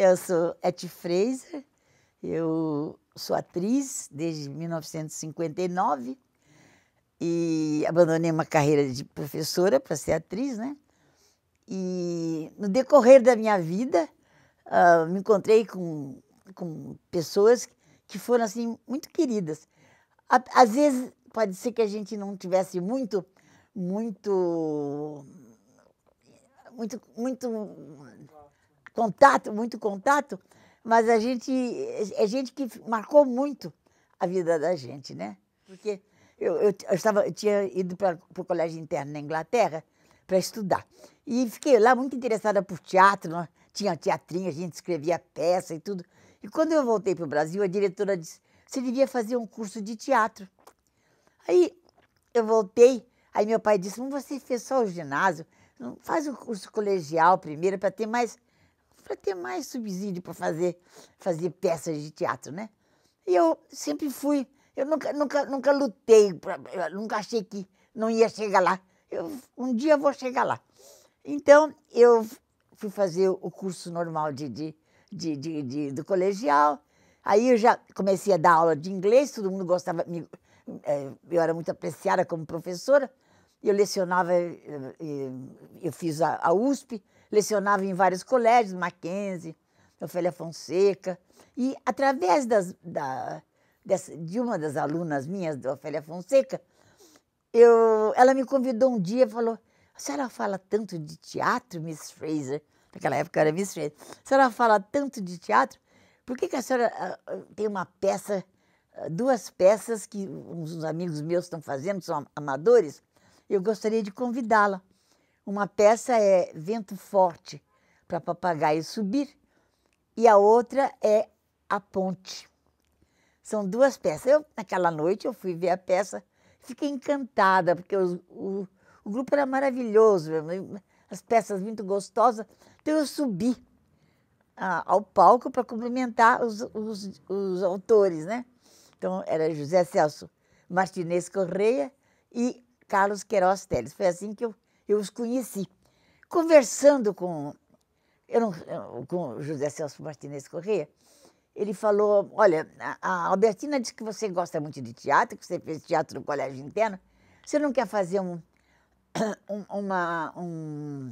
Eu sou Etty Fraser, eu sou atriz desde 1959 e abandonei uma carreira de professora para ser atriz, né? E no decorrer da minha vida, uh, me encontrei com, com pessoas que foram assim muito queridas. Às vezes pode ser que a gente não tivesse muito, muito, muito, muito contato, muito contato, mas a gente é gente que marcou muito a vida da gente, né? Porque eu, eu, eu estava, eu tinha ido para o colégio interno na Inglaterra para estudar. E fiquei lá muito interessada por teatro, nós, tinha teatrinho, a gente escrevia peça e tudo. E quando eu voltei para o Brasil, a diretora disse: você devia fazer um curso de teatro. Aí eu voltei, aí meu pai disse: você fez só o ginásio, faz o curso colegial primeiro para ter mais para ter mais subsídio para fazer, fazer peças de teatro, né? E eu sempre fui, eu nunca, nunca, nunca lutei, pra, nunca achei que não ia chegar lá. Eu, um dia vou chegar lá. Então, eu fui fazer o curso normal de, de, de, de, de do colegial. Aí eu já comecei a dar aula de inglês, todo mundo gostava, me, é, eu era muito apreciada como professora. Eu lecionava, eh, eh, eu fiz a USP, lecionava em vários colégios, Mackenzie, Ofélia Fonseca. E através das, da, dessa, de uma das alunas minhas, da Ofélia Fonseca, eu, ela me convidou um dia e falou: A senhora fala tanto de teatro, Miss Fraser? Naquela época era Miss Fraser. A senhora fala tanto de teatro, por que, que a senhora ah, ah, tem uma peça, ah, duas peças que uns amigos meus estão fazendo, são amadores? Eu gostaria de convidá-la. Uma peça é vento forte para papagaio subir e a outra é a ponte. São duas peças. Eu, naquela noite eu fui ver a peça, fiquei encantada, porque o, o, o grupo era maravilhoso, as peças muito gostosas. Então eu subi ao palco para cumprimentar os, os, os autores, né? Então, era José Celso Martinez Correia e Carlos Queiroz Teles. Foi assim que eu eu os conheci. Conversando com, eu não, com o José Celso Martinez Corrêa, ele falou: Olha, a Albertina disse que você gosta muito de teatro, que você fez teatro no colégio interno. Você não quer fazer um. um uma. Um,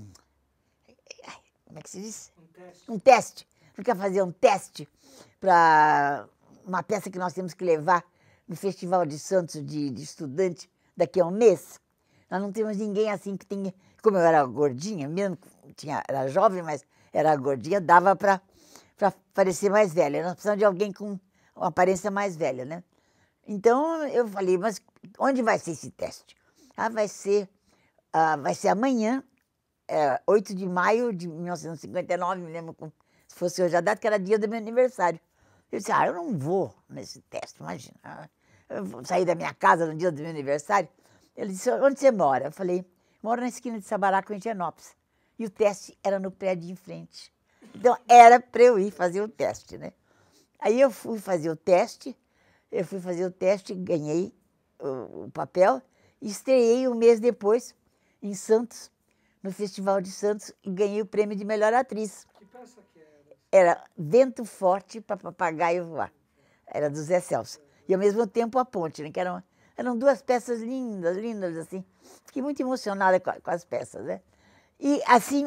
como é que se diz? Um teste. Um teste. Não quer fazer um teste para uma peça que nós temos que levar no Festival de Santos de, de Estudante daqui a um mês? Nós não tínhamos ninguém assim que tinha. Como eu era gordinha, mesmo tinha, era jovem, mas era gordinha, dava para parecer mais velha. Nós precisamos de alguém com uma aparência mais velha, né? Então eu falei, mas onde vai ser esse teste? Ah, vai ser, ah, vai ser amanhã, é, 8 de maio de 1959, me lembro se fosse hoje a data, que era dia do meu aniversário. Eu disse, ah, eu não vou nesse teste, imagina. Eu vou sair da minha casa no dia do meu aniversário. Ele disse, onde você mora? Eu falei, moro na esquina de Sabará com Higienópolis. E o teste era no prédio em frente. Então, era para eu ir fazer o teste, né? Aí eu fui fazer o teste, eu fui fazer o teste, ganhei o, o papel, estreiei um mês depois em Santos, no Festival de Santos, e ganhei o prêmio de melhor atriz. Que peça que era? Era Vento Forte para Papagaio Voar. Era do Zé Celso. E ao mesmo tempo a ponte, né? Que era uma, eram duas peças lindas, lindas assim. Fiquei muito emocionada com, com as peças, né? E assim,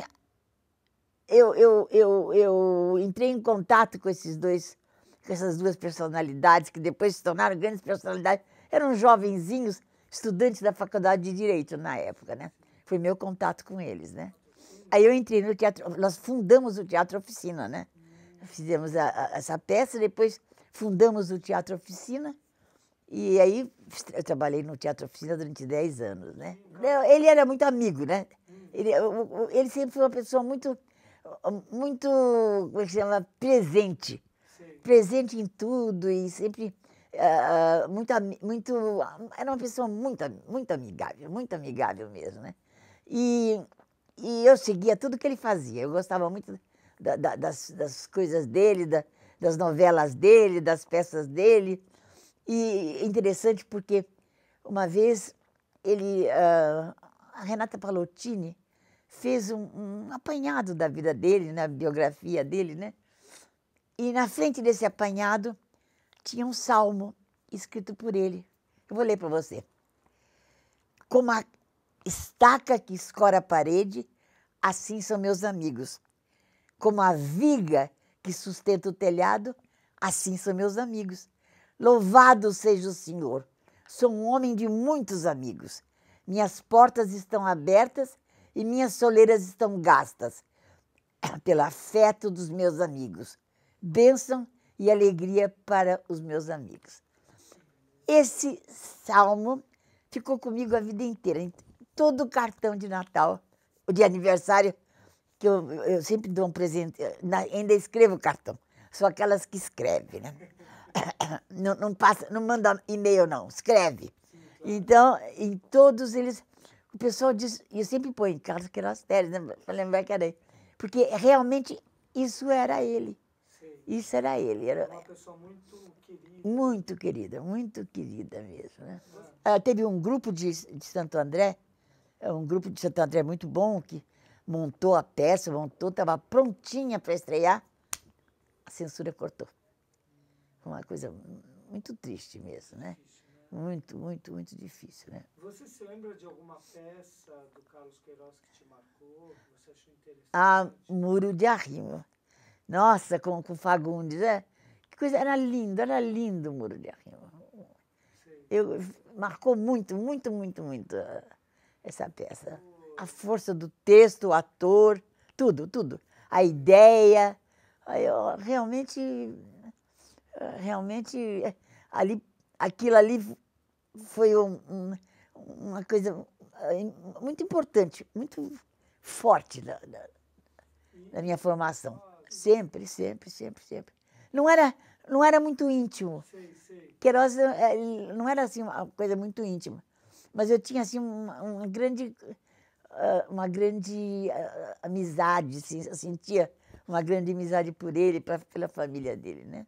eu, eu, eu, eu entrei em contato com esses dois, com essas duas personalidades que depois se tornaram grandes personalidades. Eram jovenzinhos, estudantes da faculdade de Direito na época, né? Foi meu contato com eles, né? Aí eu entrei no teatro, nós fundamos o Teatro Oficina, né? Fizemos a, a, essa peça, depois fundamos o Teatro Oficina e aí eu trabalhei no Teatro Oficina durante 10 anos, né? Ele era muito amigo, né? Ele, ele sempre foi uma pessoa muito, hum, muito, como se é chama? Presente. Sim. Presente em tudo e sempre uh, muito, muito, era uma pessoa muito, muito amigável, muito amigável mesmo, né? E, e eu seguia tudo que ele fazia. Eu gostava muito da, da, das, das coisas dele, da, das novelas dele, das peças dele. E é interessante porque uma vez ele, ah, a Renata Palottini fez um, um apanhado da vida dele, na biografia dele, né? E na frente desse apanhado tinha um salmo escrito por ele. Eu vou ler para você. Como a estaca que escora a parede, assim são meus amigos. Como a viga que sustenta o telhado, assim são meus amigos. Louvado seja o Senhor! Sou um homem de muitos amigos. Minhas portas estão abertas e minhas soleiras estão gastas pelo afeto dos meus amigos. Bênção e alegria para os meus amigos. Esse salmo ficou comigo a vida inteira, em todo cartão de Natal, de aniversário, que eu, eu sempre dou um presente, eh, ainda escrevo cartão, sou aquelas que escrevem, né? não, não, passa, não manda e-mail, não, escreve. Então, em todos eles, o pessoal diz, e eu sempre põe Carlos Queiroz Teles, né, para lembrar que era ele. Porque realmente isso era ele. Isso era ele. Era uma pessoa muito querida. Muito querida, muito querida mesmo. Né? É. teve um grupo de, de Santo André, é um grupo de Santo André muito bom, que montou a peça, montou, estava prontinha para estrear. A censura cortou uma coisa muito triste mesmo, né? né? Muito, muito, muito difícil, né? Você se lembra de alguma peça do Carlos Queiroz que te marcou, que você achou interessante? Ah, Muro de Arrimo. Nossa, com, com Fagundes, né? Que coisa, era lindo, era lindo o Muro de Arrimo. Eu, marcou muito, muito, muito, muito ah, essa peça. A força do texto, o ator, tudo, tudo. A ideia. Eu realmente eh, realmente eh, ali, aquilo ali foi um, um, uma coisa eh, muito importante, muito forte da, da, da minha formação. Sempre, sempre, sempre, sempre. Não era, não era muito íntimo. Sei, sei. Queiroz não era assim uma coisa muito íntima, mas eu tinha assim uma, uma grande, uma grande amizade, assim, eu sentia uma grande amizade por ele, pela família dele, né?